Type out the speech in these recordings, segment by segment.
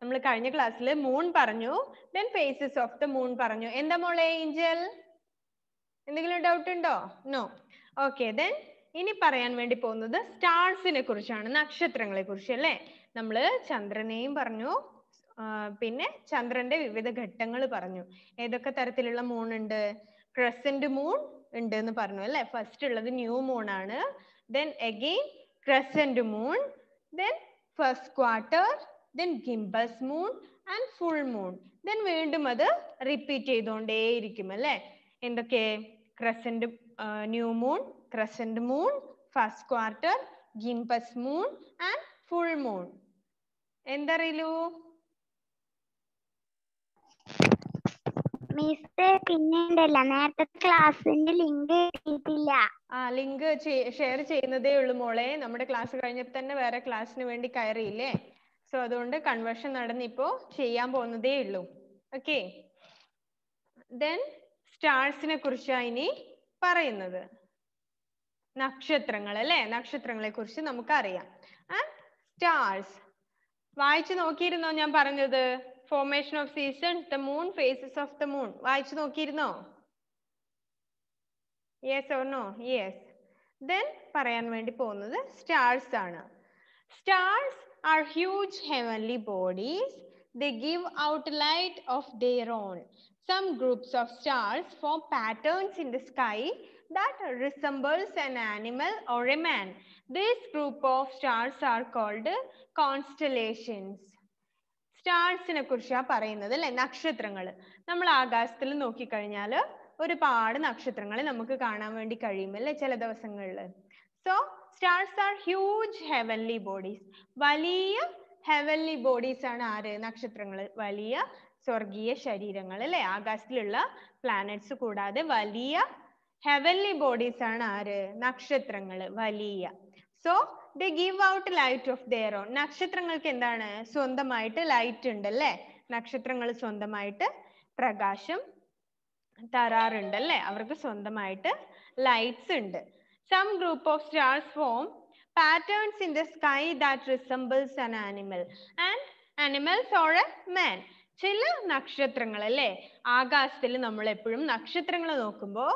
നമ്മൾ കഴിഞ്ഞ ക്ലാസ്സിൽ മൂൺ പറഞ്ഞു then phases of the moon പറഞ്ഞു എന്താ മോളെ ഏഞ്ചൽ എന്തെങ്കിലും ഡൗട്ട് ഉണ്ടോ നോ ഓക്കെ ദെൻ ഇനി പറയാൻ വേണ്ടി പോകുന്നത് സ്റ്റാർസിനെ കുറിച്ചാണ് നക്ഷത്രങ്ങളെ കുറിച്ച് അല്ലെ നമ്മൾ ചന്ദ്രനെയും പറഞ്ഞു പിന്നെ ചന്ദ്രന്റെ വിവിധ ഘട്ടങ്ങൾ പറഞ്ഞു ഏതൊക്കെ തരത്തിലുള്ള മൂൺ ഉണ്ട് ക്രസന്റ് മൂൺ ഉണ്ട് എന്ന് പറഞ്ഞു അല്ലേ ഫസ്റ്റ് ഉള്ളത് ന്യൂ മൂൺ ആണ് then again crescent moon then first quarter then gibbous moon and full moon then വീണ്ടും അത് റിപ്പീറ്റ് ചെയ്തുകൊണ്ടേയിരിക്കും അല്ലേ എന്തൊക്കെ crescent new moon crescent moon first quarter gibbous moon and full moon എന്തറിയില്ലൂ മിസ് പിന്നെണ്ടല്ല നേരത്തെ ക്ലാസ്സിന്റെ ലിങ്ക് കിട്ടിയിട്ടില്ല ആ ലിങ്ക് ഷെയർ ചെയ്യുന്നതേ ഉള്ളൂ മോളെ നമ്മുടെ ക്ലാസ് കഴിഞ്ഞപ്പോൾ തന്നെ വേറെ ക്ലാസ്സിന് വേണ്ടി കയറിയില്ലേ സോ അതുകൊണ്ട് കൺവേർഷൻ നടന്നിപ്പോ ചെയ്യാൻ പോകുന്നതേ ഉള്ളൂ ഓക്കെ ദെൻ സ്റ്റാർസിനെ കുറിച്ചാണ് ഇനി പറയുന്നത് നക്ഷത്രങ്ങൾ അല്ലെ നക്ഷത്രങ്ങളെ കുറിച്ച് നമുക്കറിയാം സ്റ്റാർസ് വായിച്ചു നോക്കിയിരുന്നോ ഞാൻ പറഞ്ഞത് formation of season the moon phases of the moon വായിച്ചു നോക്കിയിരുന്നോ yes or no yes then പറയാൻ വേണ്ടി പോകുന്നത് സ്റ്റാർസ് ആണ് stars are huge heavenly bodies. They give out light of their own. Some groups of stars form patterns in the sky that resembles an animal or a man. This group of stars are called constellations. സ്റ്റാർസിനെ കുറിച്ചാണ് പറയുന്നത് അല്ലെ നക്ഷത്രങ്ങൾ നമ്മൾ ആകാശത്തിൽ നോക്കിക്കഴിഞ്ഞാൽ ഒരുപാട് നക്ഷത്രങ്ങൾ നമുക്ക് കാണാൻ വേണ്ടി കഴിയും അല്ലെ ചില ദിവസങ്ങളിൽ so stars are huge heavenly bodies വലിയ heavenly bodies ആണ് ആര് നക്ഷത്രങ്ങൾ വലിയ സ്വർഗീയ ശരീരങ്ങൾ അല്ലെ ആകാശത്തിലുള്ള planets കൂടാതെ വലിയ heavenly bodies ആണ് ആര് നക്ഷത്രങ്ങൾ വലിയ so they give out light of their own നക്ഷത്രങ്ങൾക്ക് എന്താണ് സ്വന്തമായിട്ട് light ഉണ്ട് അല്ലേ നക്ഷത്രങ്ങൾ സ്വന്തമായിട്ട് പ്രകാശം തരാറുണ്ട് അല്ലേ അവർക്ക് സ്വന്തമായിട്ട് ലൈറ്റ്സ് ഉണ്ട് some group of stars form patterns in the sky that resembles an animal and animals or a man ചില നക്ഷത്രങ്ങൾ അല്ലേ ആകാശത്തിൽ നമ്മൾ എപ്പോഴും നക്ഷത്രങ്ങൾ നോക്കുമ്പോൾ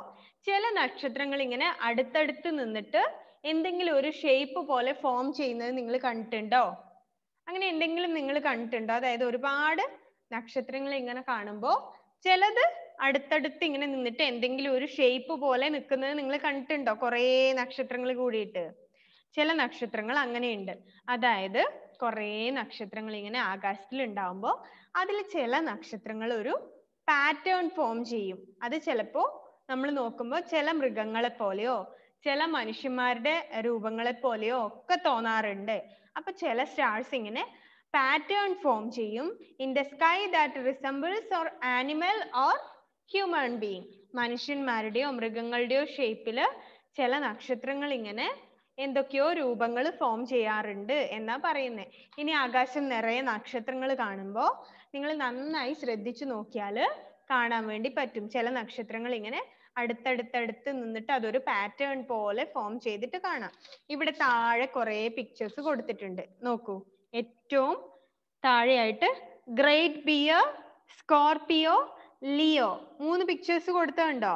ചില നക്ഷത്രങ്ങൾ ഇങ്ങനെ അടുത്തടുത്ത് നിന്നിട്ട് എന്തെങ്കിലും ഒരു ഷേപ്പ് പോലെ ഫോം ചെയ്യുന്നത് നിങ്ങൾ കണ്ടിട്ടുണ്ടോ അങ്ങനെ എന്തെങ്കിലും നിങ്ങൾ കണ്ടിട്ടുണ്ടോ അതായത് ഒരുപാട് നക്ഷത്രങ്ങൾ ഇങ്ങനെ കാണുമ്പോൾ ചിലത് അടുത്തടുത്ത് ഇങ്ങനെ നിന്നിട്ട് എന്തെങ്കിലും ഒരു ഷേപ്പ് പോലെ നിൽക്കുന്നത് നിങ്ങൾ കണ്ടിട്ടുണ്ടോ കുറേ നക്ഷത്രങ്ങൾ കൂടിയിട്ട് ചില നക്ഷത്രങ്ങൾ അങ്ങനെയുണ്ട് അതായത് കുറേ നക്ഷത്രങ്ങൾ ഇങ്ങനെ ആകാശത്തിൽ ഉണ്ടാവുമ്പോൾ അതിൽ ചില നക്ഷത്രങ്ങൾ ഒരു പാറ്റേൺ ഫോം ചെയ്യും അത് ചിലപ്പോൾ നമ്മൾ നോക്കുമ്പോൾ ചില മൃഗങ്ങളെ പോലെയോ ചില മനുഷ്യന്മാരുടെ രൂപങ്ങളെ പോലെയോ ഒക്കെ തോന്നാറുണ്ട് അപ്പൊ ചില സ്റ്റാർസ് ഇങ്ങനെ പാറ്റേൺ ഫോം ചെയ്യും in the sky that resembles or animal or human being മനുഷ്യന്മാരുടെയോ മൃഗങ്ങളുടെയോ ഷേപ്പിൽ ചില നക്ഷത്രങ്ങൾ ഇങ്ങനെ എന്തൊക്കെയോ രൂപങ്ങൾ ഫോം ചെയ്യാറുണ്ട് എന്നാ പറയുന്നത് ഇനി ആകാശം നിറയെ നക്ഷത്രങ്ങൾ കാണുമ്പോൾ നിങ്ങൾ നന്നായി ശ്രദ്ധിച്ചു നോക്കിയാൽ കാണാൻ വേണ്ടി പറ്റും ചില നക്ഷത്രങ്ങൾ ഇങ്ങനെ അടുത്തടുത്തടുത്ത് നിന്നിട്ട് അതൊരു പാറ്റേൺ പോലെ ഫോം ചെയ്തിട്ട് കാണാം ഇവിടെ താഴെ കുറേ പിക്ചേഴ്സ് കൊടുത്തിട്ടുണ്ട് നോക്കൂ ഏറ്റവും താഴെയായിട്ട് ഗ്രേറ്റ് ബിയർ സ്കോർപിയോ ലിയോ മൂന്ന് പിക്ചേഴ്സ് കൊടുത്തുണ്ടോ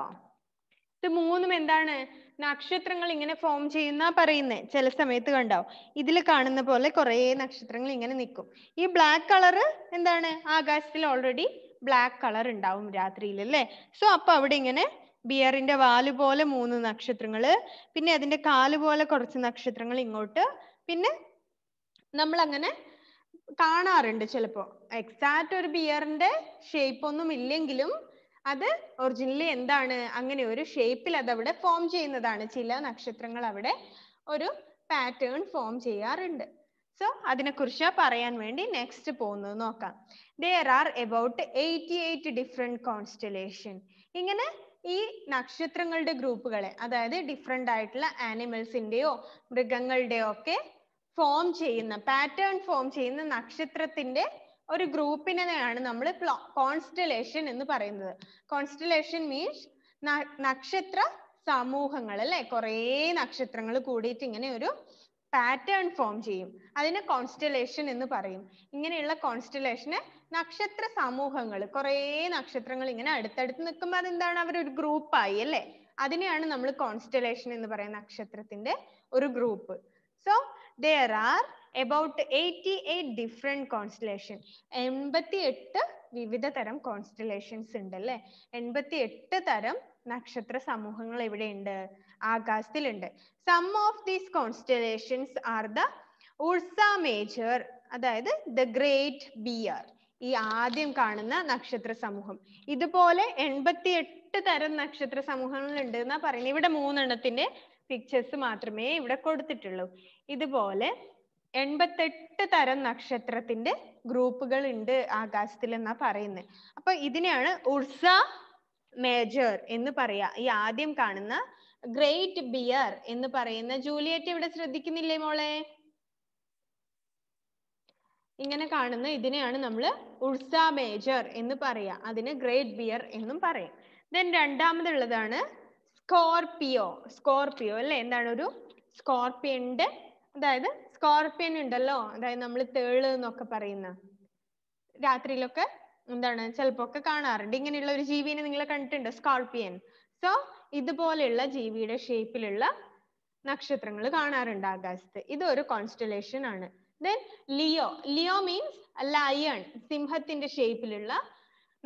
ഇത് മൂന്നും എന്താണ് നക്ഷത്രങ്ങൾ ഇങ്ങനെ ഫോം ചെയ്യുന്ന പറയുന്നത് ചില സമയത്ത് കണ്ടാവും ഇതിൽ കാണുന്ന പോലെ കുറേ നക്ഷത്രങ്ങൾ ഇങ്ങനെ നിൽക്കും ഈ ബ്ലാക്ക് കളറ് എന്താണ് ആകാശത്തിൽ ഓൾറെഡി ബ്ലാക്ക് കളർ ഉണ്ടാവും രാത്രിയിൽ അല്ലേ സോ അപ്പൊ അവിടെ ഇങ്ങനെ ബിയറിന്റെ വാല് പോലെ മൂന്ന് നക്ഷത്രങ്ങൾ പിന്നെ അതിന്റെ കാല് പോലെ കുറച്ച് നക്ഷത്രങ്ങൾ ഇങ്ങോട്ട് പിന്നെ നമ്മൾ അങ്ങനെ കാണാറുണ്ട് ചിലപ്പോ എക്സാക്റ്റ് ഒരു ബിയറിന്റെ ഷേപ്പ് ഒന്നും ഇല്ലെങ്കിലും അത് ഒറിജിനലി എന്താണ് അങ്ങനെ ഒരു ഷേപ്പിൽ അത് അവിടെ ഫോം ചെയ്യുന്നതാണ് ചില നക്ഷത്രങ്ങൾ അവിടെ ഒരു പാറ്റേൺ ഫോം ചെയ്യാറുണ്ട് സോ അതിനെക്കുറിച്ച് പറയാൻ വേണ്ടി നെക്സ്റ്റ് പോകുന്നത് നോക്കാം there are about eighty eight different constellation ഇങ്ങനെ ഈ നക്ഷത്രങ്ങളുടെ ഗ്രൂപ്പുകളെ അതായത് ഡിഫറെൻ്റ് ആയിട്ടുള്ള ആനിമൽസിൻ്റെയോ മൃഗങ്ങളുടെയോ ഒക്കെ ഫോം ചെയ്യുന്ന പാറ്റേൺ ഫോം ചെയ്യുന്ന നക്ഷത്രത്തിന്റെ ഒരു ഗ്രൂപ്പിനെയാണ് നമ്മൾ കോൺസ്റ്റലേഷൻ എന്ന് പറയുന്നത് കോൺസ്റ്റലേഷൻ മീൻസ് നക്ഷത്ര സമൂഹങ്ങൾ അല്ലെ കുറേ നക്ഷത്രങ്ങൾ കൂടിയിട്ട് ഇങ്ങനെ ഒരു പാറ്റേൺ ഫോം ചെയ്യും അതിനെ കോൺസ്റ്റലേഷൻ എന്ന് പറയും ഇങ്ങനെയുള്ള കോൺസ്റ്റലേഷന് നക്ഷത്ര സമൂഹങ്ങൾ കുറേ നക്ഷത്രങ്ങൾ ഇങ്ങനെ അടുത്തടുത്ത് നിൽക്കുമ്പോൾ അതെന്താണ് അവർ ഒരു ഗ്രൂപ്പായി അല്ലേ അതിനെയാണ് നമ്മൾ കോൺസ്റ്റലേഷൻ എന്ന് പറയുന്നത് നക്ഷത്രത്തിന്റെ ഒരു group so there are about 88 different constellation എൺപത്തി എട്ട് വിവിധ തരം കോൺസ്റ്റലേഷൻസ് ഉണ്ട് അല്ലെ എൺപത്തി എട്ട് തരം നക്ഷത്ര സമൂഹങ്ങൾ എവിടെയുണ്ട് ആകാശത്തിലുണ്ട് some of these constellations are the Ursa Major അതായത് ദ ഗ്രേറ്റ് ബിയർ ഈ ആദ്യം കാണുന്ന നക്ഷത്ര സമൂഹം ഇതുപോലെ എൺപത്തി എട്ട് തരം നക്ഷത്ര സമൂഹങ്ങൾ ഉണ്ട് എന്നാ പറയുന്നത് ഇവിടെ മൂന്നെണ്ണത്തിന്റെ പിക്ചേഴ്സ് മാത്രമേ ഇവിടെ കൊടുത്തിട്ടുള്ളൂ ഇതുപോലെ എൺപത്തെട്ട് തരം നക്ഷത്രത്തിന്റെ ഗ്രൂപ്പുകൾ ഉണ്ട് ആകാശത്തിൽ എന്നാ പറയുന്നത് അപ്പൊ ഇതിനെയാണ് ഉർസ മേജർ എന്ന് പറയാ ഈ ആദ്യം കാണുന്ന ഗ്രേറ്റ് ബിയർ എന്ന് പറയുന്ന ജൂലിയറ്റ് ഇവിടെ ശ്രദ്ധിക്കുന്നില്ലേ മോളെ ഇങ്ങനെ കാണുന്ന ഇതിനെയാണ് നമ്മൾ ഉൾസ മേജർ എന്ന് പറയാ അതിന് ഗ്രേറ്റ് ബിയർ എന്നും പറയും ദെൻ രണ്ടാമതുള്ളതാണ് സ്കോർപിയോ സ്കോർപിയോ അല്ലെ എന്താണ് ഒരു സ്കോർപ്പിയൻ ഉണ്ട് അതായത് സ്കോർപിയൻ ഉണ്ടല്ലോ അതായത് നമ്മൾ തേള് എന്നൊക്കെ പറയുന്ന രാത്രിയിലൊക്കെ എന്താണ് ചിലപ്പോ ഒക്കെ കാണാറുണ്ട് ഇങ്ങനെയുള്ള ഒരു ജീവിനെ നിങ്ങൾ കണ്ടിട്ടുണ്ട് സ്കോർപിയൻ സോ ഇതുപോലെയുള്ള ജീവിയുടെ ഷേപ്പിലുള്ള നക്ഷത്രങ്ങൾ കാണാറുണ്ട് ആകാശത്ത് ഇത് ഒരു കോൺസ്റ്റലേഷൻ ആണ് then Leo Leo means lion സിംഹത്തിന്റെ ഷേപ്പിലുള്ള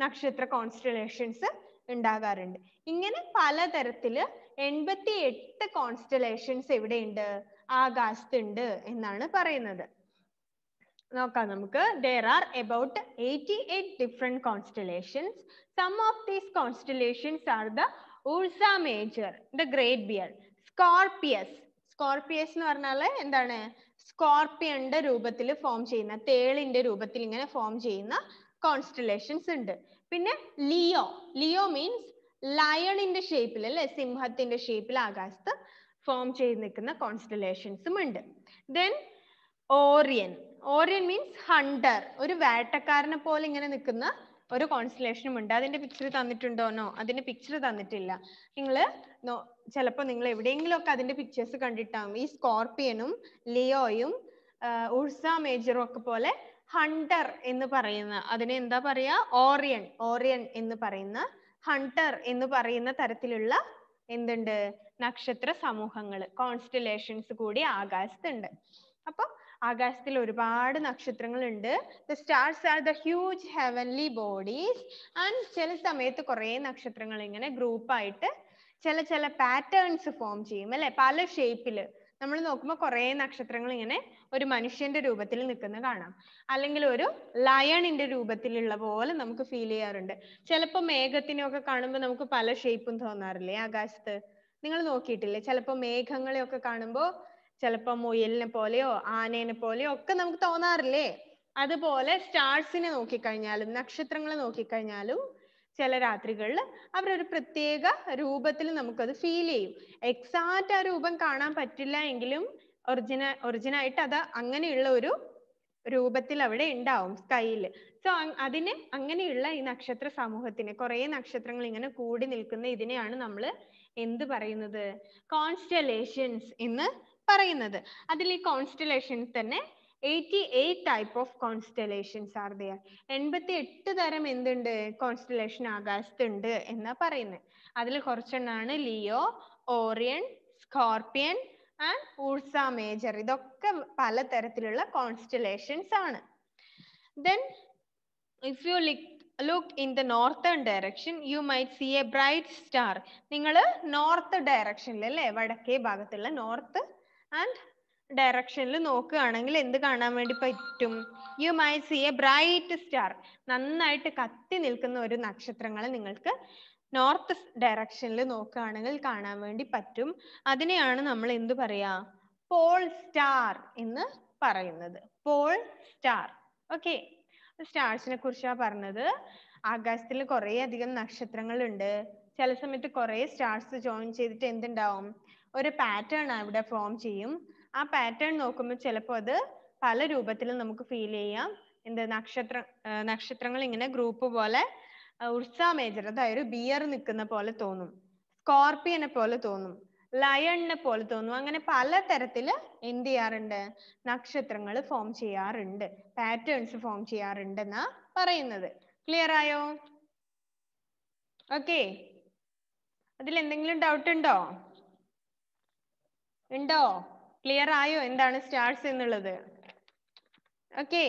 നക്ഷത്ര കോൺസ്റ്റലേഷൻസ് ഉണ്ടാകാറുണ്ട് ഇങ്ങനെ പലതരത്തില് എൺപത്തി എട്ട് കോൺസ്റ്റലേഷൻസ് എവിടെയുണ്ട് ആകാശത്തുണ്ട് എന്നാണ് പറയുന്നത് നോക്കാം നമുക്ക് there are about 88 different constellations some of these constellations are the ursa major the great bear scorpius scorpius എന്ന് പറഞ്ഞാൽ എന്താണ് സ്കോർപ്പിയന്റെ രൂപത്തിൽ ഫോം ചെയ്യുന്ന തേളിന്റെ രൂപത്തിൽ ഇങ്ങനെ ഫോം ചെയ്യുന്ന കോൺസ്റ്റലേഷൻസ് ഉണ്ട് പിന്നെ ലിയോ ലിയോ മീൻസ് ലയണിന്റെ ഷേപ്പിൽ അല്ലെ സിംഹത്തിന്റെ ഷേപ്പിൽ ആകാശത്ത് ഫോം ചെയ്ത് നിൽക്കുന്ന കോൺസ്റ്റലേഷൻസും ഉണ്ട് then Orion Orion means hunter ഒരു വേട്ടക്കാരനെ പോലെ ഇങ്ങനെ നിൽക്കുന്ന ഒരു കോൺസ്റ്റലേഷനും ഉണ്ട് അതിന്റെ പിക്ചർ തന്നിട്ടുണ്ടോന്നോ അതിന്റെ പിക്ചർ തന്നിട്ടില്ല നിങ്ങൾ ചിലപ്പോൾ നിങ്ങൾ എവിടെയെങ്കിലും ഒക്കെ അതിന്റെ പിക്ചേഴ്സ് കണ്ടിട്ടാവും ഈ സ്കോർപിയനും ലിയോയും ഉർസ മേജറും ഒക്കെ പോലെ ഹണ്ടർ എന്ന് പറയുന്ന അതിനെ എന്താ പറയാ ഓറിയൻ ഓറിയൻ എന്ന് പറയുന്ന ഹണ്ടർ എന്ന് പറയുന്ന തരത്തിലുള്ള എന്തുണ്ട് നക്ഷത്ര സമൂഹങ്ങൾ കോൺസ്റ്റലേഷൻസ് കൂടി ആകാശത്തുണ്ട് അപ്പൊ ആകാശത്തിൽ ഒരുപാട് നക്ഷത്രങ്ങൾ ഉണ്ട് the stars are the huge heavenly bodies and ചില സമയത്ത് കുറേ നക്ഷത്രങ്ങൾ ഇങ്ങനെ ഗ്രൂപ്പായിട്ട് ചില ചില പാറ്റേൺസ് ഫോം ചെയ്യും അല്ലെ പല ഷേപ്പില് നമ്മൾ നോക്കുമ്പോൾ കുറേ നക്ഷത്രങ്ങൾ ഇങ്ങനെ ഒരു മനുഷ്യന്റെ രൂപത്തിൽ നിൽക്കുന്ന കാണാം അല്ലെങ്കിൽ ഒരു ലയണിന്റെ രൂപത്തിലുള്ള പോലെ നമുക്ക് ഫീൽ ചെയ്യാറുണ്ട് ചിലപ്പോൾ മേഘത്തിനെയൊക്കെ കാണുമ്പോൾ നമുക്ക് പല ഷേപ്പും തോന്നാറില്ലേ ആകാശത്ത് നിങ്ങൾ നോക്കിയിട്ടില്ലേ ചിലപ്പോൾ മേഘങ്ങളെയൊക്കെ കാണുമ്പോൾ ചിലപ്പോൾ മുയലിനെ പോലെയോ ആനേനെ പോലെയോ ഒക്കെ നമുക്ക് തോന്നാറില്ലേ അതുപോലെ സ്റ്റാർസിനെ നോക്കിക്കഴിഞ്ഞാലും നക്ഷത്രങ്ങളെ നോക്കിക്കഴിഞ്ഞാലും ചില രാത്രികളിൽ അവരൊരു പ്രത്യേക രൂപത്തിൽ നമുക്കത് ഫീൽ ചെയ്യും എക്സാക്റ്റ് ആ രൂപം കാണാൻ പറ്റില്ല എങ്കിലും ഒറിജിന ഒറിജിനായിട്ട് അത് അങ്ങനെയുള്ള ഒരു രൂപത്തിൽ അവിടെ ഉണ്ടാവും സ്കൈയിൽ സോ അതിന് അങ്ങനെയുള്ള ഈ നക്ഷത്ര സമൂഹത്തിനെ കുറേ നക്ഷത്രങ്ങൾ ഇങ്ങനെ കൂടി നിൽക്കുന്ന ഇതിനെയാണ് നമ്മൾ എന്ത് പറയുന്നത് കോൺസ്റ്റലേഷൻസ് എന്ന് പറയുന്നത് അതിൽ ഈ കോൺസ്റ്റലേഷൻസ് തന്നെ eighty eight type of constellations are there എൺപത്തി എട്ട് തരം എന്തുണ്ട് കോൺസ്റ്റലേഷൻ ആകാശത്തുണ്ട് എന്നാ പറയുന്നത് അതിൽ കുറച്ചെണ്ണാണ് Leo Orion scorpion and Ursa Major ഇതൊക്കെ പലതരത്തിലുള്ള കോൺസ്റ്റലേഷൻസ് ആണ് then if you like look in the northern direction you might see a bright star നിങ്ങൾ നോർത്ത് ഡയറക്ഷനിൽ അല്ലേ വടക്കേ ഭാഗത്തുള്ള നോർത്ത് ആൻഡ് ഡയറക്ഷനിൽ നോക്കുകയാണെങ്കിൽ എന്ത് കാണാൻ വേണ്ടി പറ്റും you my see a bright star നന്നായിട്ട് കത്തി നിൽക്കുന്ന ഒരു നക്ഷത്രങ്ങളെ നിങ്ങൾക്ക് നോർത്ത് ഡയറക്ഷനിൽ നോക്കുകയാണെങ്കിൽ കാണാൻ വേണ്ടി പറ്റും അതിനെയാണ് നമ്മൾ എന്ത് പറയാ പോൾ സ്റ്റാർ എന്ന് പറയുന്നത് പോൾ സ്റ്റാർ ഓക്കെ സ്റ്റാർസിനെ കുറിച്ചാണ് പറഞ്ഞത് ആകാശത്തിൽ കുറേ അധികം നക്ഷത്രങ്ങളുണ്ട് ചില സമയത്ത് കുറേ സ്റ്റാർസ് ജോയിൻ ചെയ്തിട്ട് എന്തുണ്ടാവും ഒരു പാറ്റേൺ അവിടെ ഫോം ചെയ്യും ആ പാറ്റേൺ നോക്കുമ്പോൾ ചിലപ്പോൾ അത് പല രൂപത്തിൽ നമുക്ക് ഫീൽ ചെയ്യാം എന്ത് നക്ഷത്ര നക്ഷത്രങ്ങൾ ഇങ്ങനെ ഗ്രൂപ്പ് പോലെ ഉർസ മേജർ അതായത് ബിയർ നിൽക്കുന്ന പോലെ തോന്നും സ്കോർപ്പിയനെ പോലെ തോന്നും ലയണിനെ പോലെ തോന്നും അങ്ങനെ പല തരത്തിൽ എന്ത് ചെയ്യാറുണ്ട് നക്ഷത്രങ്ങൾ ഫോം ചെയ്യാറുണ്ട് പാറ്റേൺസ് ഫോം ചെയ്യാറുണ്ട് എന്നാ പറയുന്നത് ക്ലിയർ ആയോ ഓക്കെ അതിൽ എന്തെങ്കിലും ഡൗട്ട് ഉണ്ടോ ഉണ്ടോ ക്ലിയർ ആയോ എന്താണ് സ്റ്റാർസ് എന്നുള്ളത് ഓക്കെ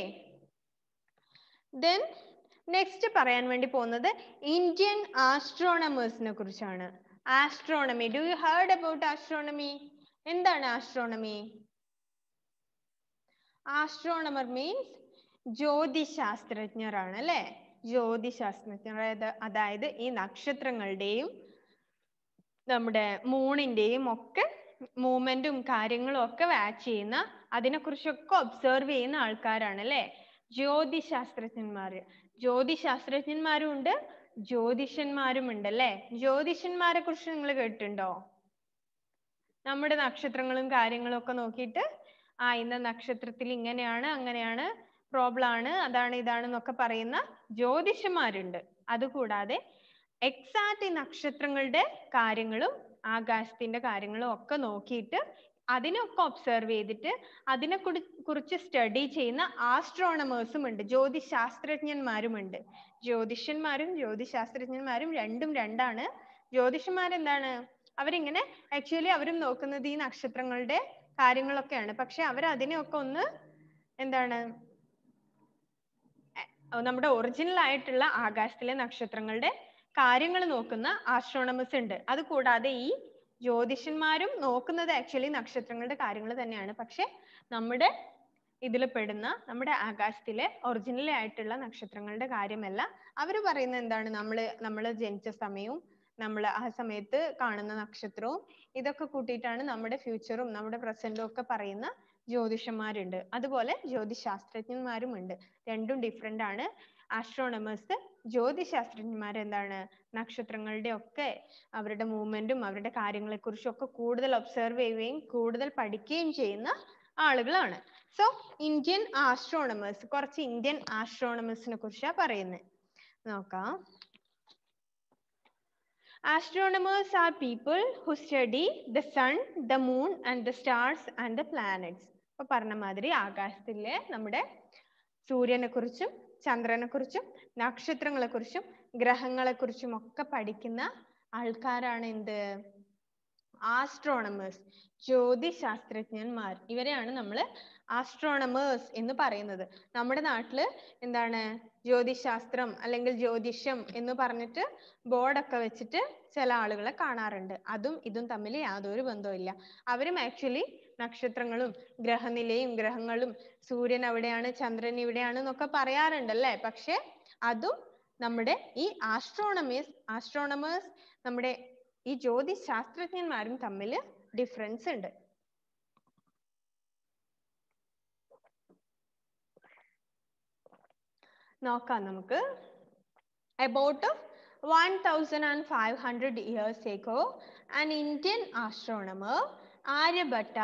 ദെൻ നെക്സ്റ്റ് പറയാൻ വേണ്ടി പോകുന്നത് ഇന്ത്യൻ ആസ്ട്രോണമേഴ്സിനെ കുറിച്ചാണ് astronomy do you heard about astronomy എന്താണ് ആസ്ട്രോണമി ആസ്ട്രോണമർ മീൻസ് ജ്യോതിശാസ്ത്രജ്ഞരാണ് അല്ലെ ജ്യോതിശാസ്ത്രജ്ഞർ അതായത് ഈ നക്ഷത്രങ്ങളുടെയും നമ്മുടെ മൂണിന്റെയും ഒക്കെ മൂവ്മെന്റും കാര്യങ്ങളും ഒക്കെ വാച്ച് ചെയ്യുന്ന അതിനെക്കുറിച്ചൊക്കെ ഒബ്സർവ് ചെയ്യുന്ന ആൾക്കാരാണ് അല്ലെ ജ്യോതിശാസ്ത്രജ്ഞന്മാർ ജ്യോതിശാസ്ത്രജ്ഞന്മാരും ഉണ്ട് ജ്യോതിഷന്മാരും ഉണ്ട് അല്ലെ ജ്യോതിഷന്മാരെ കുറിച്ച് നിങ്ങൾ കേട്ടിട്ടുണ്ടോ നമ്മുടെ നക്ഷത്രങ്ങളും കാര്യങ്ങളും ഒക്കെ നോക്കിയിട്ട് ആ ഇന്ന നക്ഷത്രത്തിൽ ഇങ്ങനെയാണ് അങ്ങനെയാണ് പ്രോബ്ലം ആണ് അതാണ് ഇതാണ് എന്നൊക്കെ പറയുന്ന ജ്യോതിഷന്മാരുണ്ട് അതുകൂടാതെ എക്സാക്ട് നക്ഷത്രങ്ങളുടെ കാര്യങ്ങളും ആകാശത്തിന്റെ കാര്യങ്ങളും ഒക്കെ നോക്കിയിട്ട് അതിനൊക്കെ ഒബ്സർവ് ചെയ്തിട്ട് അതിനെ കുറിച്ച് സ്റ്റഡി ചെയ്യുന്ന ആസ്ട്രോണമേഴ്സും ഉണ്ട് ജ്യോതിശാസ്ത്രജ്ഞന്മാരുമുണ്ട് ഉണ്ട് ജ്യോതിഷന്മാരും ജ്യോതിശാസ്ത്രജ്ഞന്മാരും രണ്ടും രണ്ടാണ് ജ്യോതിഷന്മാരെന്താണ് അവരിങ്ങനെ ആക്ച്വലി അവരും നോക്കുന്നത് ഈ നക്ഷത്രങ്ങളുടെ കാര്യങ്ങളൊക്കെയാണ് പക്ഷെ അവർ അതിനെയൊക്കെ ഒന്ന് എന്താണ് നമ്മുടെ ഒറിജിനൽ ആയിട്ടുള്ള ആകാശത്തിലെ നക്ഷത്രങ്ങളുടെ കാര്യങ്ങൾ നോക്കുന്ന ആസ്ട്രോണമേഴ്സ് ഉണ്ട് അത് കൂടാതെ ഈ ജ്യോതിഷന്മാരും നോക്കുന്നത് ആക്ച്വലി നക്ഷത്രങ്ങളുടെ കാര്യങ്ങൾ തന്നെയാണ് പക്ഷെ നമ്മുടെ ഇതിൽ പെടുന്ന നമ്മുടെ ആകാശത്തിലെ ഒറിജിനൽ ആയിട്ടുള്ള നക്ഷത്രങ്ങളുടെ കാര്യമല്ല അവർ പറയുന്നത് എന്താണ് നമ്മൾ നമ്മൾ ജനിച്ച സമയവും നമ്മൾ ആ സമയത്ത് കാണുന്ന നക്ഷത്രവും ഇതൊക്കെ കൂട്ടിയിട്ടാണ് നമ്മുടെ ഫ്യൂച്ചറും നമ്മുടെ പ്രസന്റും ഒക്കെ പറയുന്ന ജ്യോതിഷന്മാരുണ്ട് അതുപോലെ ജ്യോതിശാസ്ത്രജ്ഞന്മാരും ഉണ്ട് രണ്ടും ഡിഫറെന്റ് ആണ് ആസ്ട്രോണമേഴ്സ് ജ്യോതിശാസ്ത്രജ്ഞന്മാർ എന്താണ് നക്ഷത്രങ്ങളുടെ ഒക്കെ അവരുടെ മൂവ്മെന്റും അവരുടെ കാര്യങ്ങളെ കുറിച്ചും ഒക്കെ കൂടുതൽ ഒബ്സർവ് ചെയ്യുകയും കൂടുതൽ പഠിക്കുകയും ചെയ്യുന്ന ആളുകളാണ് സോ ഇന്ത്യൻ ആസ്ട്രോണമേഴ്സ് കുറച്ച് ഇന്ത്യൻ ആസ്ട്രോണമേഴ്സിനെ കുറിച്ചാ പറയുന്നത് നോക്കാം Astronomers are people who study the sun, the moon and the stars and the planets. ഇപ്പൊ പറഞ്ഞ മാതിരി ആകാശത്തിലെ നമ്മുടെ സൂര്യനെ കുറിച്ചും ചന്ദ്രനെ കുറിച്ചും നക്ഷത്രങ്ങളെ കുറിച്ചും ഗ്രഹങ്ങളെ കുറിച്ചും ഒക്കെ പഠിക്കുന്ന ആൾക്കാരാണ് എന്ത് ആസ്ട്രോണമേഴ്സ് ജ്യോതിശാസ്ത്രജ്ഞന്മാർ ഇവരെയാണ് നമ്മൾ ആസ്ട്രോണമേഴ്സ് എന്ന് പറയുന്നത് നമ്മുടെ നാട്ടില് എന്താണ് ജ്യോതിശാസ്ത്രം അല്ലെങ്കിൽ ജ്യോതിഷം എന്ന് പറഞ്ഞിട്ട് ബോർഡൊക്കെ വെച്ചിട്ട് ചില ആളുകളെ കാണാറുണ്ട് അതും ഇതും തമ്മിൽ യാതൊരു ബന്ധവുമില്ല അവരും ആക്ച്വലി നക്ഷത്രങ്ങളും ഗ്രഹനിലയും ഗ്രഹങ്ങളും സൂര്യൻ അവിടെയാണ് ചന്ദ്രൻ ഇവിടെയാണ് എന്നൊക്കെ പറയാറുണ്ടല്ലേ പക്ഷെ അതും നമ്മുടെ ഈ ആസ്ട്രോണമേഴ്സ് ആസ്ട്രോണമേഴ്സ് നമ്മുടെ ഈ ജ്യോതിശാസ്ത്രജ്ഞന്മാരും ശാസ്ത്രജ്ഞന്മാരും തമ്മിൽ ഡിഫറൻസ് ഉണ്ട് നോക്കാം നമുക്ക് about 1500 years ago, an Indian astronomer Aryabhata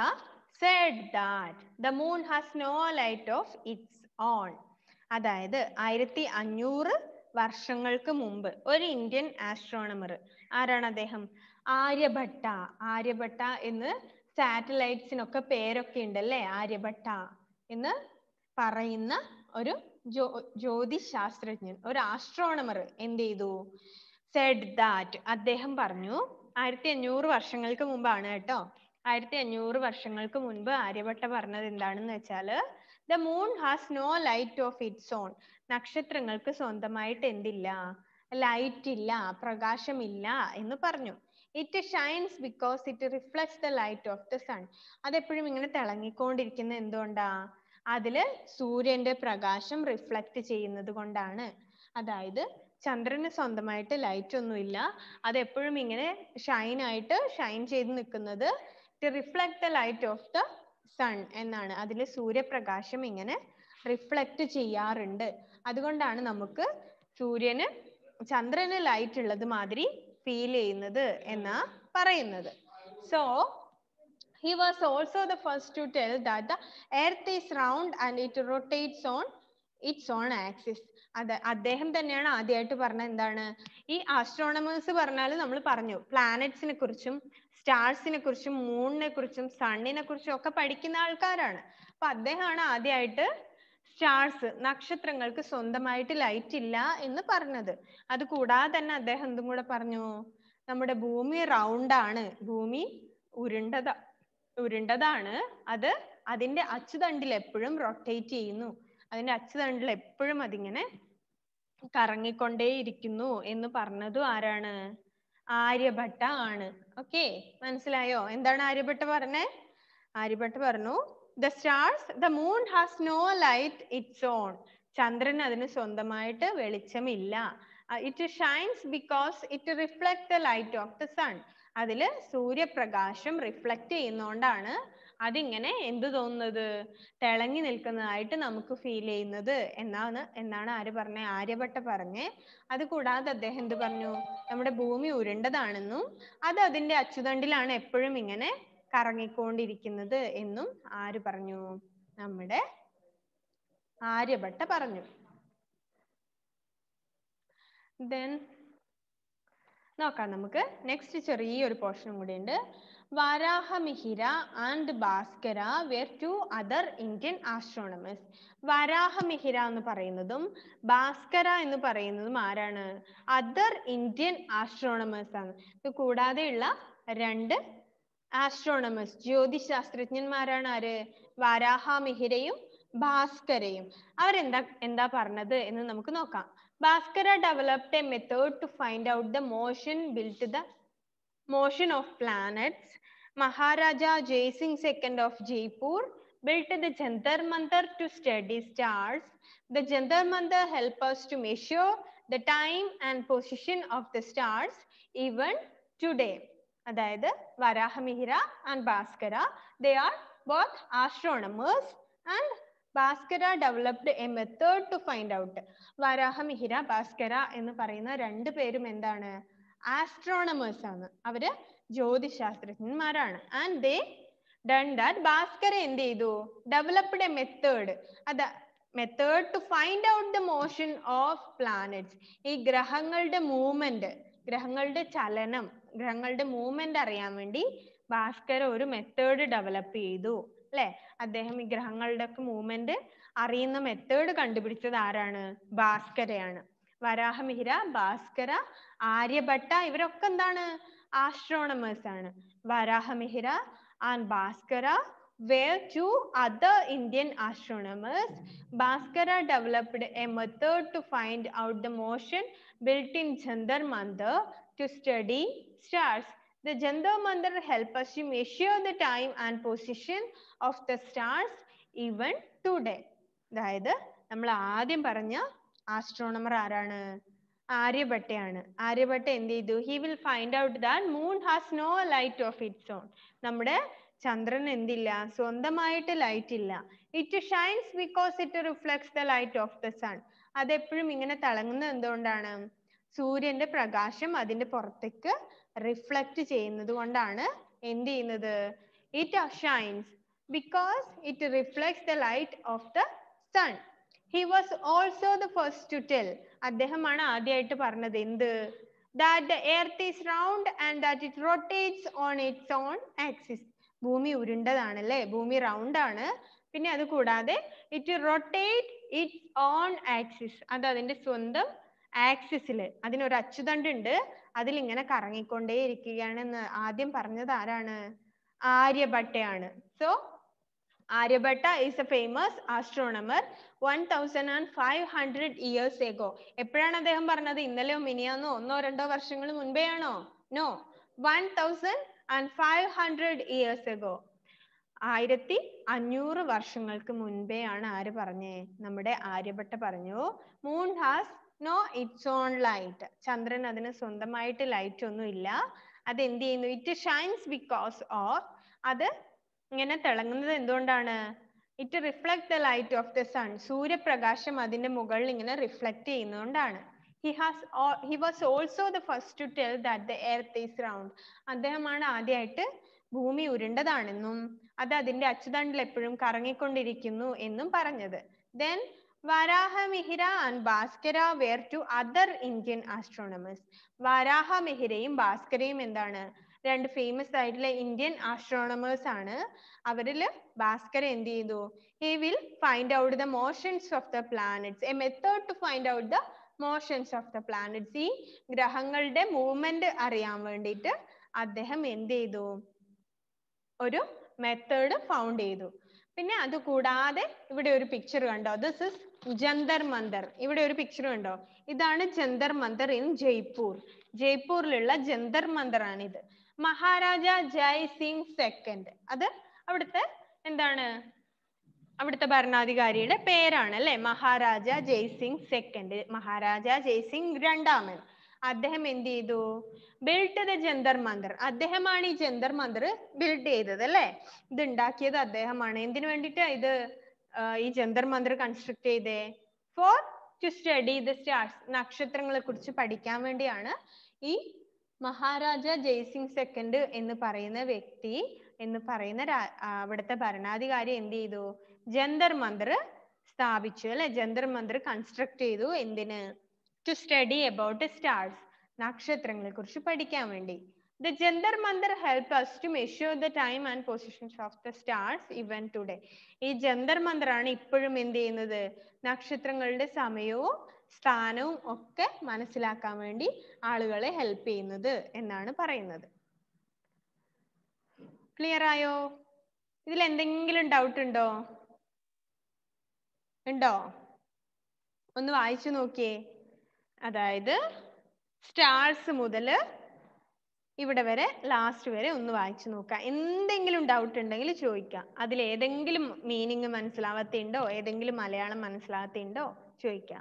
said that the moon has no light of its own. അതായത് ആയിരത്തി അഞ്ഞൂറ് വർഷങ്ങൾക്ക് മുമ്പ് ഒരു ഇന്ത്യൻ ആസ്ട്രോണമർ ആരാണ് അദ്ദേഹം ആര്യഭട്ട ആര്യഭട്ട എന്ന് സാറ്റലൈറ്റ്സിനൊക്കെ പേരൊക്കെ ഉണ്ടല്ലേ ആര്യഭട്ട എന്ന് പറയുന്ന ഒരു ജ്യോ ജ്യോതിശാസ്ത്രജ്ഞൻ ഒരു ആസ്ട്രോണമർ എന്ത് ചെയ്തു സെഡ് ദാറ്റ് അദ്ദേഹം പറഞ്ഞു ആയിരത്തി അഞ്ഞൂറ് വർഷങ്ങൾക്ക് മുമ്പാണ് കേട്ടോ ആയിരത്തി അഞ്ഞൂറ് വർഷങ്ങൾക്ക് മുൻപ് ആര്യഭട്ട പറഞ്ഞത് എന്താണെന്ന് വെച്ചാൽ the moon has no light of its own നക്ഷത്രങ്ങൾക്ക് സ്വന്തമായിട്ട് എന്തില്ല ലൈറ്റ് ഇല്ല പ്രകാശമില്ല എന്ന് പറഞ്ഞു it shines because it reflects the light of the sun അതെപ്പോഴും ഇങ്ങനെ തിളങ്ങിക്കൊണ്ടിരിക്കുന്നത് എന്തുകൊണ്ടാ അതില് സൂര്യന്റെ പ്രകാശം റിഫ്ലക്ട് ചെയ്യുന്നത് കൊണ്ടാണ് അതായത് ചന്ദ്രന് സ്വന്തമായിട്ട് ലൈറ്റ് ഒന്നുമില്ല അത് എപ്പോഴും ഇങ്ങനെ ഷൈൻ ആയിട്ട് ഷൈൻ ചെയ്ത് നിൽക്കുന്നത് to reflect the light of the sun എന്നാണ് അതിൽ സൂര്യപ്രകാശം ഇങ്ങനെ റിഫ്ലക്റ്റ് ചെയ്യാറുണ്ട് അതുകൊണ്ടാണ് നമുക്ക് സൂര്യന് ചന്ദ്രന് ലൈറ്റ് ഉള്ളത് മാതിരി ഫീൽ ചെയ്യുന്നത് എന്നാ പറയുന്നത് so he was also the first to tell that the earth is round and it rotates on its own axis അതെ അദ്ദേഹം തന്നെയാണ് ആദ്യമായിട്ട് പറഞ്ഞ എന്താണ് ഈ ആസ്ട്രോണമേഴ്സ് പറഞ്ഞാൽ നമ്മൾ പറഞ്ഞു പ്ലാനറ്റ്സിനെ കുറിച്ചും സ്റ്റാർസിനെ കുറിച്ചും മൂണിനെ കുറിച്ചും സണ്ണിനെ കുറിച്ചും ഒക്കെ പഠിക്കുന്ന ആൾക്കാരാണ് അപ്പൊ അദ്ദേഹമാണ് ആദ്യമായിട്ട് സ്റ്റാർസ് നക്ഷത്രങ്ങൾക്ക് സ്വന്തമായിട്ട് ലൈറ്റ് ഇല്ല എന്ന് പറഞ്ഞത് അത് കൂടാതെ തന്നെ അദ്ദേഹം എന്തും കൂടെ പറഞ്ഞു നമ്മുടെ ഭൂമി റൗണ്ട് ആണ് ഭൂമി ഉരുണ്ടത ഉരുണ്ടതാണ് അത് അതിന്റെ അച്ചുതണ്ടിൽ എപ്പോഴും റൊട്ടേറ്റ് ചെയ്യുന്നു അതിന്റെ അച്ചുതണ്ടിൽ എപ്പോഴും അതിങ്ങനെ കറങ്ങിക്കൊണ്ടേയിരിക്കുന്നു എന്ന് പറഞ്ഞതും ആരാണ് ആര്യഭട്ട ആണ് ഓക്കെ മനസ്സിലായോ എന്താണ് ആര്യഭട്ട പറഞ്ഞേ ആര്യഭട്ട പറഞ്ഞു the stars the moon has no light its own ചന്ദ്രൻ അതിന് സ്വന്തമായിട്ട് വെളിച്ചമില്ല it shines because it reflect the light of the sun അതില് സൂര്യപ്രകാശം റിഫ്ലക്ട് ചെയ്യുന്നോണ്ടാണ് അതിങ്ങനെ എന്ത് തോന്നുന്നത് തിളങ്ങി നിൽക്കുന്നതായിട്ട് നമുക്ക് ഫീൽ ചെയ്യുന്നത് എന്നാണ് എന്നാണ് ആര് പറഞ്ഞ ആര്യഭട്ട പറഞ്ഞ് അത് കൂടാതെ അദ്ദേഹം എന്ത് പറഞ്ഞു നമ്മുടെ ഭൂമി ഉരുണ്ടതാണെന്നും അത് അതിന്റെ അച്ചുതണ്ടിലാണ് എപ്പോഴും ഇങ്ങനെ കറങ്ങിക്കൊണ്ടിരിക്കുന്നത് എന്നും ആര് പറഞ്ഞു നമ്മുടെ ആര്യഭട്ട പറഞ്ഞു ദെൻ നോക്കാം നമുക്ക് നെക്സ്റ്റ് ചെറിയൊരു പോർഷൻ കൂടി ഉണ്ട് Varahamihira and Bhaskara were two other Indian astronomers. വരാഹമിഹിര എന്ന് പറയുന്നതും ഭാസ്കര എന്ന് പറയുന്നതും ആരാണ് അതർ ഇന്ത്യൻ ആസ്ട്രോണമേഴ്സ് ആണ് ഇത് കൂടാതെയുള്ള രണ്ട് ആസ്ട്രോണമേഴ്സ് ജ്യോതിശാസ്ത്രജ്ഞന്മാരാണ് ആര് വരാഹമിഹിരയും ഭാസ്കരയും അവരെന്താ എന്താ പറഞ്ഞത് എന്ന് നമുക്ക് നോക്കാം Bhaskara developed a method to find out the motion built the motion of planets. Maharaja Jai Singh II of Jaipur built the Jantar Mantar to study stars. The Jantar Mantar helps us to measure the time and position of the stars even today. Adayad, Varahamihira and Bhaskara, they are both astronomers and Bhaskara developed a method to find out. Varahamihira, Bhaskara, in the Parina, and the Perimendana. Astronomers ആണ് അവര് ജ്യോതിശാസ്ത്രജ്ഞന്മാരാണ് and they done that Bhaskara എന്ത് ചെയ്തു developed a method അത് method to find out the motion of planets ഈ ഗ്രഹങ്ങളുടെ movement ഗ്രഹങ്ങളുടെ ചലനം ഗ്രഹങ്ങളുടെ മൂവ്മെന്റ് അറിയാൻ വേണ്ടി ഭാസ്കര ഒരു മെത്തേഡ് ഡെവലപ്പ് ചെയ്തു അല്ലെ അദ്ദേഹം ഈ ഗ്രഹങ്ങളുടെ ഒക്കെ മൂവ്മെന്റ് അറിയുന്ന മെത്തേഡ് കണ്ടുപിടിച്ചത് ആരാണ് ഭാസ്കരയാണ് വരാഹമിഹിര ഭാസ്കര ആര്യഭട്ട ഇവരൊക്കെ എന്താണ് ആസ്ട്രോണമേഴ്സ് ആണ് Varahamihira and Bhaskara were two other Indian astronomers. Bhaskara developed a method to find out the motion built in Jandar Mandar to study stars. The Jandar Mandar help us to measure the time and position of the stars even today. അതായത് നമ്മൾ ആദ്യം പറഞ്ഞ astronomer ആരാണ് ആര്യഭട്ടയാണ് ആര്യഭട്ട എന്ത് ചെയ്തു he will find out that moon has no light of its own നമ്മുടെ ചന്ദ്രൻ എന്തില്ല സ്വന്തമായിട്ട് ലൈറ്റ് ഇല്ല it shines because it reflects the light of the sun അതെപ്പോഴും ഇങ്ങനെ തിളങ്ങുന്നത് എന്തുകൊണ്ടാണ് സൂര്യന്റെ പ്രകാശം അതിന്റെ പുറത്തേക്ക് റിഫ്ലക്ട് ചെയ്യുന്നത് കൊണ്ടാണ് എന്ത് ചെയ്യുന്നത് it shines because it reflects the light of the sun he was also the first to tell അദ്ദേഹമാണ് ആദ്യമായിട്ട് പറഞ്ഞത് എന്ത് that the earth is round and that it rotates on its own axis ഭൂമി ഉരുണ്ടതാണ് അല്ലെ ഭൂമി റൗണ്ട് ആണ് പിന്നെ അത് കൂടാതെ it rotate its own axis അത് അതിന്റെ സ്വന്തം ആക്സിസിൽ അതിനൊരു അച്ചുതണ്ടുണ്ട് അതിലിങ്ങനെ കറങ്ങിക്കൊണ്ടേ ഇരിക്കുകയാണെന്ന് ആദ്യം പറഞ്ഞത് ആരാണ് ആര്യഭട്ടയാണ് so Aryabhata is a famous astronomer one thousand and five hundred years ago എപ്പോഴാണ് അദ്ദേഹം പറഞ്ഞത് ഇന്നലെയോ മിനിയാന്നോ ഒന്നോ രണ്ടോ വർഷങ്ങൾ മുൻപേ ആണോ no one thousand and five hundred years ago ആയിരത്തി അഞ്ഞൂറ് വർഷങ്ങൾക്ക് മുൻപേ ആണ് ആര് പറഞ്ഞേ നമ്മുടെ ആര്യഭട്ട പറഞ്ഞു moon has no its own light ചന്ദ്രൻ അതിന് സ്വന്തമായിട്ട് ലൈറ്റ് ഒന്നും ഇല്ല അത് എന്ത് ചെയ്യുന്നു ഇറ്റ് ഷൈൻസ് ബിക്കോസ് ഓഫ് അത് ഇങ്ങനെ തിളങ്ങുന്നത് എന്തുകൊണ്ടാണ് it reflect the light of the sun സൂര്യപ്രകാശം അതിന്റെ മുകളിൽ ഇങ്ങനെ റിഫ്ലക്ട് ചെയ്യുന്നതുകൊണ്ടാണ് he has he was also the first to tell that the earth is round അദ്ദേഹമാണ് ആദ്യമായിട്ട് ഭൂമി ഉരുണ്ടതാണെന്നും അത് അതിന്റെ അച്ചുതണ്ടിൽ എപ്പോഴും കറങ്ങിക്കൊണ്ടിരിക്കുന്നു എന്നും പറഞ്ഞത് then Varahamihira and Bhaskara were two other Indian astronomers വരാഹമിഹിരയും ഭാസ്കരയും എന്താണ് രണ്ട് ഫേമസ് ആയിട്ടുള്ള ഇന്ത്യൻ ആസ്ട്രോണമേഴ്സ് ആണ് അവരിൽ ഭാസ്കര എന്ത് ചെയ്തു he will find out the motions of the planets a method to find out the motions of the planets ഈ ഗ്രഹങ്ങളുടെ മൂവ്മെന്റ് അറിയാൻ വേണ്ടിയിട്ട് അദ്ദേഹം എന്ത് ചെയ്തു ഒരു മെത്തേഡ് ഫൗണ്ട് ചെയ്തു പിന്നെ അതുകൂടാതെ ഇവിടെ ഒരു പിക്ചർ കണ്ടോ ദിസ് ഇസ് ജന്തർ മന്ദർ ഇവിടെ ഒരു പിക്ചർ കണ്ടോ ഇതാണ് ജന്തർ മന്ദർ ഇൻ ജയ്പൂർ ജയ്പൂരിലുള്ള ജന്തർ മന്ദർ ആണിത് മഹാരാജ ജയ് സിംഗ് സെക്കൻഡ് അത് അവിടുത്തെ എന്താണ് അവിടുത്തെ ഭരണാധികാരിയുടെ പേരാണ് അല്ലെ മഹാരാജ ജയ്സിംഗ് സെക്കൻഡ് മഹാരാജ ജയ്സിംഗ് രണ്ടാമൻ അദ്ദേഹം എന്ത് ചെയ്തു ബിൽട്ട് ദ ജന്തർ മന്ദർ അദ്ദേഹമാണ് ഈ ജന്തർ മന്ദർ ബിൽഡ് ചെയ്തത് അല്ലെ ഇത് ഉണ്ടാക്കിയത് അദ്ദേഹമാണ് എന്തിനു വേണ്ടിട്ട് ഇത് ഈ ജന്തർ മന്ദർ കൺസ്ട്രക്ട് ചെയ്തേ for to study the stars നക്ഷത്രങ്ങളെ കുറിച്ച് പഠിക്കാൻ വേണ്ടിയാണ് ഈ മഹാരാജ ജയ്സിംഗ് സെക്കൻഡ് എന്ന് പറയുന്ന വ്യക്തി എന്ന് പറയുന്ന അവിടുത്തെ ഭരണാധികാരി എന്ത് ചെയ്തു ജന്തർ മന്ദർ സ്ഥാപിച്ചു അല്ലെ ജന്തർ മന്ദർ കൺസ്ട്രക്ട് ചെയ്തു എന്തിന് ടു സ്റ്റഡി അബൌട്ട് സ്റ്റാർസ് നക്ഷത്രങ്ങളെ കുറിച്ച് പഠിക്കാൻ വേണ്ടി the Jantar Mantar help us to measure the time and positions of the stars even today ഈ ജന്തർ മന്ദറാണ് ഇപ്പോഴും എന്ത് ചെയ്യുന്നത് നക്ഷത്രങ്ങളുടെ സമയവും സ്ഥാനവും ഒക്കെ മനസ്സിലാക്കാൻ വേണ്ടി ആളുകളെ ഹെൽപ്പ് ചെയ്യുന്നത് എന്നാണ് പറയുന്നത് ക്ലിയർ ആയോ ഇതിൽ എന്തെങ്കിലും ഡൗട്ട് ഉണ്ടോ ഉണ്ടോ ഒന്ന് വായിച്ചു നോക്കിയേ അതായത് സ്റ്റാർസ് മുതൽ ഇവിടെ വരെ ലാസ്റ്റ് വരെ ഒന്ന് വായിച്ചു നോക്കുക എന്തെങ്കിലും ഡൗട്ട് ഉണ്ടെങ്കിൽ ചോദിക്കുക അതിൽ ഏതെങ്കിലും മീനിങ് മനസ്സിലാവാത്തയുണ്ടോ ഏതെങ്കിലും മലയാളം മനസ്സിലാവാത്തയുണ്ടോ ചോദിക്കുക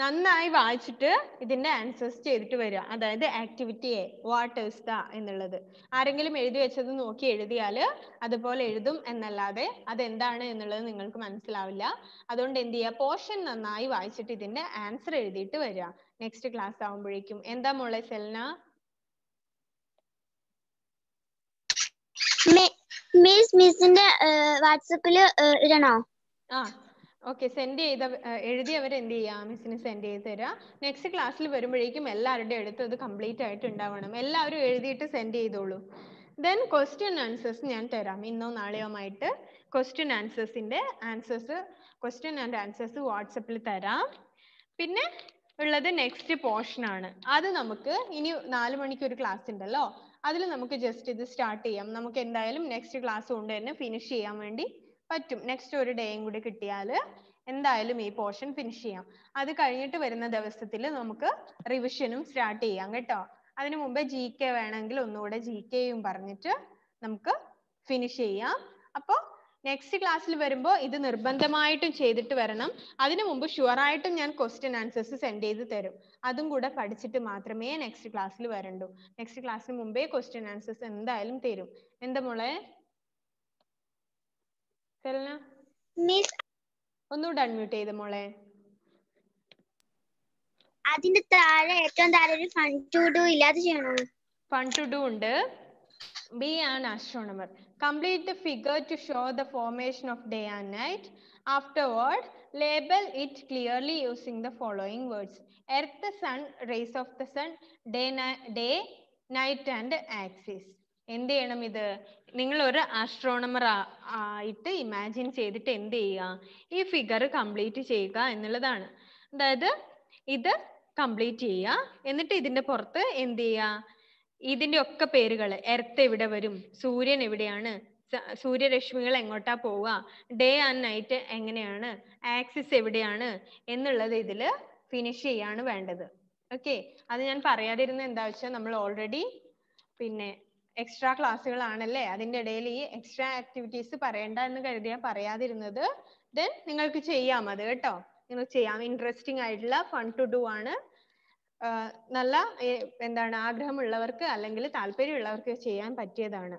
നന്നായി വായിച്ചിട്ട് ഇതിന്റെ ആൻസേഴ്സ് ചെയ്തിട്ട് വരിക അതായത് activity A what is the എന്നുള്ളത് ആരെങ്കിലും എഴുതി വെച്ചത് നോക്കി എഴുതിയാൽ അതുപോലെ എഴുതും എന്നല്ലാതെ അതെന്താണ് എന്നുള്ളത് നിങ്ങൾക്ക് മനസ്സിലാവില്ല അതുകൊണ്ട് എന്ത് ചെയ്യുക പോർഷൻ നന്നായി വായിച്ചിട്ട് ഇതിന്റെ ആൻസർ എഴുതിയിട്ട് വരിക നെക്സ്റ്റ് ക്ലാസ് ആവുമ്പോഴേക്കും എന്താ മോളെ സെൽന മിസ് മിസ്സിന്റെ വാട്സപ്പിൽ ഇടണോ ആ ഓക്കെ സെൻഡ് ചെയ്ത എഴുതിയവർ എന്ത് ചെയ്യാം മിസ്സിന് സെൻഡ് ചെയ്ത് തരാം നെക്സ്റ്റ് ക്ലാസ്സിൽ വരുമ്പോഴേക്കും എല്ലാവരുടെയും അടുത്ത് ഇത് കംപ്ലീറ്റ് ആയിട്ട് ഉണ്ടാവണം എല്ലാവരും എഴുതിയിട്ട് സെൻഡ് ചെയ്തോളൂ ദെൻ ക്വസ്റ്റ്യൻ ആൻസേഴ്സ് ഞാൻ തരാം ഇന്നോ നാളെയോ ആയിട്ട് ക്വസ്റ്റ്യൻ ആൻസേഴ്സിൻ്റെ ആൻസേഴ്സ് ക്വസ്റ്റ്യൻ ആൻഡ് ആൻസേഴ്സ് വാട്സപ്പിൽ തരാം പിന്നെ ഉള്ളത് നെക്സ്റ്റ് പോർഷൻ ആണ് അത് നമുക്ക് ഇനി നാല് മണിക്ക് ഒരു ക്ലാസ് ഉണ്ടല്ലോ അതിൽ നമുക്ക് ജസ്റ്റ് ഇത് സ്റ്റാർട്ട് ചെയ്യാം നമുക്ക് എന്തായാലും നെക്സ്റ്റ് ക്ലാസ് കൊണ്ട് തന്നെ ഫിനിഷ് ചെയ്യാൻ വേണ്ടി പറ്റും നെക്സ്റ്റ് ഒരു ഡേയും കൂടി കിട്ടിയാല് എന്തായാലും ഈ പോർഷൻ ഫിനിഷ് ചെയ്യാം അത് കഴിഞ്ഞിട്ട് വരുന്ന ദിവസത്തിൽ നമുക്ക് റിവിഷനും സ്റ്റാർട്ട് ചെയ്യാം കേട്ടോ അതിനു മുമ്പേ ജി കെ വേണമെങ്കിൽ ഒന്നുകൂടെ ജി കെയും പറഞ്ഞിട്ട് നമുക്ക് ഫിനിഷ് ചെയ്യാം അപ്പോൾ നെക്സ്റ്റ് ക്ലാസ്സിൽ വരുമ്പോൾ ഇത് നിർബന്ധമായിട്ടും ചെയ്തിട്ട് വരണം അതിനു മുമ്പ് ഷുവറായിട്ടും ഞാൻ ക്വസ്റ്റ്യൻ ആൻസേഴ്സ് സെൻഡ് ചെയ്ത് തരും അതും കൂടെ പഠിച്ചിട്ട് മാത്രമേ നെക്സ്റ്റ് ക്ലാസ്സിൽ വരണ്ടൂ നെക്സ്റ്റ് ക്ലാസ്സിന് മുമ്പേ ക്വസ്റ്റ്യൻ ആൻസേഴ്സ് എന്തായാലും തരും എന്താ മോളെ സെലന മിസ് ഒന്നുകൂടെ അൺമ്യൂട്ട് ചെയ്ത് മോളെ അതിന്റെ താഴെ ഏറ്റവും താഴെ ഒരു ഫൺ ടു ഡു ഇല്ലാതെ ചെയ്യണോ ഫൺ ടു ഡു ഉണ്ട് be an astronomer complete figure to show the formation of day and night afterward label it clearly using the following words earth sun rays of the sun day day night and axis എന്ത് ചെയ്യണം ഇത് നിങ്ങൾ ഒരു astronomer ആയിട്ട് imagine ചെയ്തിട്ട് എന്ത് ചെയ്യുക ഈ ഫിഗർ കംപ്ലീറ്റ് ചെയ്യുക എന്നുള്ളതാണ് അതായത് ഇത് കംപ്ലീറ്റ് ചെയ്യുക എന്നിട്ട് ഇതിന്റെ പുറത്ത് എന്ത് ചെയ്യുക ഇതിന്റെ ഒക്കെ പേരുകൾ എർത്ത് എവിടെ വരും സൂര്യൻ എവിടെയാണ് സൂര്യരശ്മികൾ എങ്ങോട്ടാ പോവുക ഡേ ആൻഡ് നൈറ്റ് എങ്ങനെയാണ് ആക്സിസ് എവിടെയാണ് എന്നുള്ളത് ഇതിൽ ഫിനിഷ് ചെയ്യാണ് വേണ്ടത് ഓക്കെ അത് ഞാൻ പറയാതിരുന്ന എന്താ വെച്ചാൽ നമ്മൾ ഓൾറെഡി പിന്നെ എക്സ്ട്രാ ക്ലാസ്സുകളാണല്ലേ അതിൻ്റെ ഇടയിൽ ഈ എക്സ്ട്രാ ആക്ടിവിറ്റീസ് പറയണ്ട എന്ന് കരുതിയാൽ പറയാതിരുന്നത് ദെൻ നിങ്ങൾക്ക് ചെയ്യാം അത് കേട്ടോ നിങ്ങൾ ചെയ്യാം ഇൻട്രസ്റ്റിംഗ് ആയിട്ടുള്ള ഫൺ ടു ഡു ആണ് നല്ല എന്താണ് ആഗ്രഹമുള്ളവർക്ക് അല്ലെങ്കിൽ താല്പര്യമുള്ളവർക്ക് ചെയ്യാൻ പറ്റിയതാണ്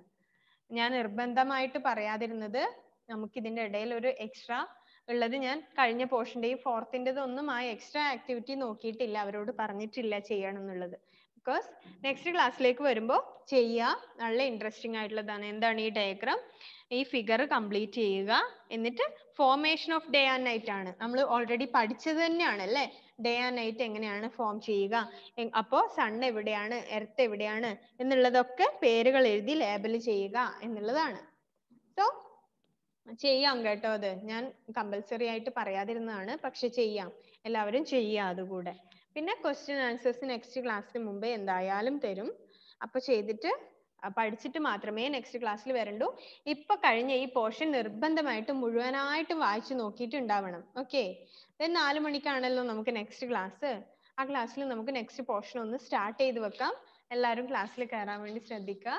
ഞാൻ നിർബന്ധമായിട്ട് പറയാതിരുന്നത് നമുക്ക് ഇതിൻ്റെ ഇടയിൽ ഒരു എക്സ്ട്രാ ഉള്ളത് ഞാൻ കഴിഞ്ഞ പോർഷൻ്റെയും ഫോർത്തിൻ്റെതൊന്നും ആ എക്സ്ട്രാ ആക്ടിവിറ്റി നോക്കിയിട്ടില്ല അവരോട് പറഞ്ഞിട്ടില്ല ചെയ്യണം എന്നുള്ളത് ബിക്കോസ് നെക്സ്റ്റ് mm-hmm. ക്ലാസ്സിലേക്ക് വരുമ്പോൾ ചെയ്യുക നല്ല ഇൻട്രസ്റ്റിംഗ് ആയിട്ടുള്ളതാണ് എന്താണ് ഈ ഡയഗ്രാം ഈ ഫിഗർ കംപ്ലീറ്റ് ചെയ്യുക എന്നിട്ട് formation of day and night ആണ് നമ്മൾ ഓൾറെഡി പഠിച്ചത് തന്നെയാണ് അല്ലേ ഡേ ആൻഡ് നൈറ്റ് എങ്ങനെയാണ് ഫോം ചെയ്യുക അപ്പോൾ സൺ എവിടെയാണ് എർത്ത് എവിടെയാണ് എന്നുള്ളതൊക്കെ പേരുകൾ എഴുതി ലേബൽ ചെയ്യുക എന്നുള്ളതാണ് സോ ചെയ്യാം കേട്ടോ അത് ഞാൻ കമ്പൽസറി ആയിട്ട് പറയാതിരുന്നതാണ് പക്ഷെ ചെയ്യാം എല്ലാവരും ചെയ്യുക അതുകൂടെ പിന്നെ ക്വസ്റ്റ്യൻ ആൻസേഴ്സ് നെക്സ്റ്റ് ക്ലാസ്സിന് മുമ്പേ എന്തായാലും തരും അപ്പൊ ചെയ്തിട്ട് പഠിച്ചിട്ട് മാത്രമേ നെക്സ്റ്റ് ക്ലാസ്സിൽ വരണ്ടൂ ഇപ്പൊ കഴിഞ്ഞ ഈ പോർഷൻ നിർബന്ധമായിട്ട് മുഴുവനായിട്ടും വായിച്ചു നോക്കിയിട്ട് ഉണ്ടാവണം ഓക്കെ ദെൻ നാല് മണിക്കാണല്ലോ നമുക്ക് നെക്സ്റ്റ് ക്ലാസ് ആ ക്ലാസ്സിൽ നമുക്ക് നെക്സ്റ്റ് പോർഷൻ ഒന്ന് സ്റ്റാർട്ട് ചെയ്ത് വെക്കാം എല്ലാവരും ക്ലാസ്സിൽ കയറാൻ വേണ്ടി ശ്രദ്ധിക്കുക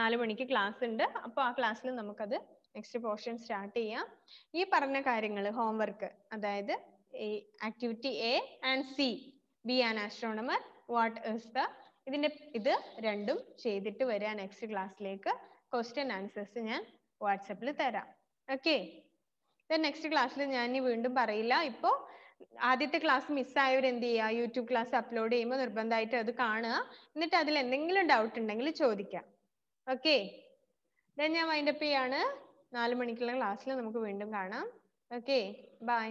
നാല് മണിക്ക് ക്ലാസ് ഉണ്ട് അപ്പോൾ ആ ക്ലാസ്സിൽ നമുക്കത് നെക്സ്റ്റ് പോർഷൻ സ്റ്റാർട്ട് ചെയ്യാം ഈ പറഞ്ഞ കാര്യങ്ങൾ ഹോംവർക്ക് അതായത് activity A and C be an astronomer what is the ഇതിന്റെ ഇത് രണ്ടും ചെയ്തിട്ട് വരിക നെക്സ്റ്റ് ക്ലാസ്സിലേക്ക് ക്വസ്റ്റ്യൻ ആൻസേഴ്സ് ഞാൻ വാട്സപ്പിൽ തരാം ഓക്കെ നെക്സ്റ്റ് ക്ലാസ്സിൽ ഞാൻ വീണ്ടും പറയില്ല ഇപ്പോൾ ആദ്യത്തെ ക്ലാസ് മിസ്സായവർ എന്ത് ചെയ്യുക യൂട്യൂബ് ക്ലാസ് അപ്ലോഡ് ചെയ്യുമ്പോൾ നിർബന്ധമായിട്ട് അത് കാണുക എന്നിട്ട് അതിൽ എന്തെങ്കിലും ഡൗട്ട് ഉണ്ടെങ്കിൽ ചോദിക്കാം ഓക്കെ ദെൻ ഞാൻ വൈൻഡപ്പ് ചെയ്യാണ് നാല് മണിക്കുള്ള ക്ലാസ്സിൽ നമുക്ക് വീണ്ടും കാണാം ഓക്കെ ബൈ